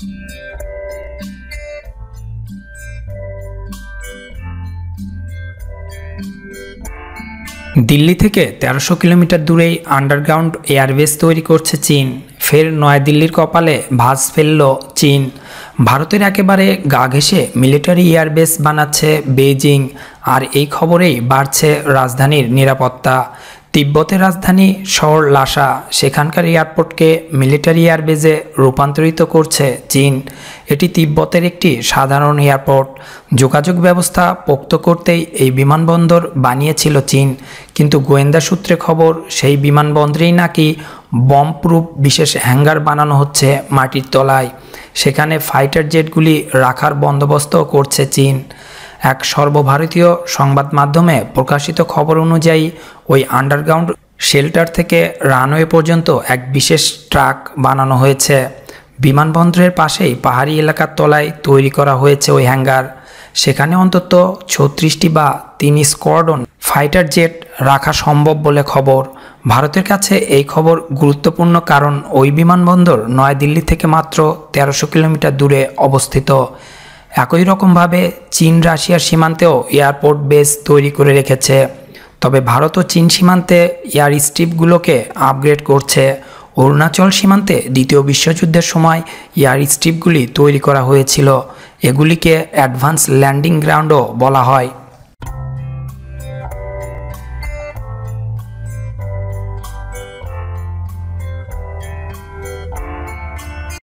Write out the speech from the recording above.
দিল্লি থেকে তেরোশো কিলোমিটার দূরেই আন্ডারগ্রাউন্ড এয়ারবেস তৈরি করছে চীন ফের নয়াদিল্লির কপালে ভাঁজ ফেলল চীন ভারতের একেবারে গা ঘেঁষে মিলিটারি এয়ারবেস বানাচ্ছে বেজিং আর এই খবরেই বাড়ছে রাজধানীর নিরাপত্তা তিব্বতের রাজধানী শহর লাসা সেখানকার এয়ারপোর্টকে মিলিটারি এয়ারবেজে রূপান্তরিত করছে চীন এটি তিব্বতের একটি সাধারণ এয়ারপোর্ট যোগাযোগ ব্যবস্থা পোক্ত করতেই এই বিমানবন্দর বানিয়েছিল চীন কিন্তু গোয়েন্দা সূত্রে খবর সেই বিমানবন্দরেই নাকি বমপ্রুফ বিশেষ হ্যাঙ্গার বানানো হচ্ছে মাটির তলায় সেখানে ফাইটার জেটগুলি রাখার বন্দোবস্ত করছে চীন এক সর্বভারতীয় সংবাদ মাধ্যমে প্রকাশিত খবর অনুযায়ী ওই আন্ডারগ্রাউন্ড শেল্টার থেকে রানওয়ে পর্যন্ত এক বিশেষ ট্রাক বানানো হয়েছে বিমানবন্দরের পাশেই পাহাড়ি এলাকার তলায় তৈরি করা হয়েছে ওই হ্যাঙ্গার সেখানে অন্তত ছত্রিশটি বা তিন স্কোয়াডন ফাইটার জেট রাখা সম্ভব বলে খবর ভারতের কাছে এই খবর গুরুত্বপূর্ণ কারণ ওই বিমানবন্দর নয়াদিল্লি থেকে মাত্র তেরোশো কিলোমিটার দূরে অবস্থিত একই রকমভাবে চীন রাশিয়ার সীমান্তেও এয়ারপোর্ট বেস তৈরি করে রেখেছে তবে ভারত ও চীন সীমান্তে এয়ার স্ট্রিপগুলোকে আপগ্রেড করছে অরুণাচল সীমান্তে দ্বিতীয় বিশ্বযুদ্ধের সময় এয়ার স্ট্রিপগুলি তৈরি করা হয়েছিল এগুলিকে অ্যাডভান্স ল্যান্ডিং গ্রাউন্ডও বলা হয়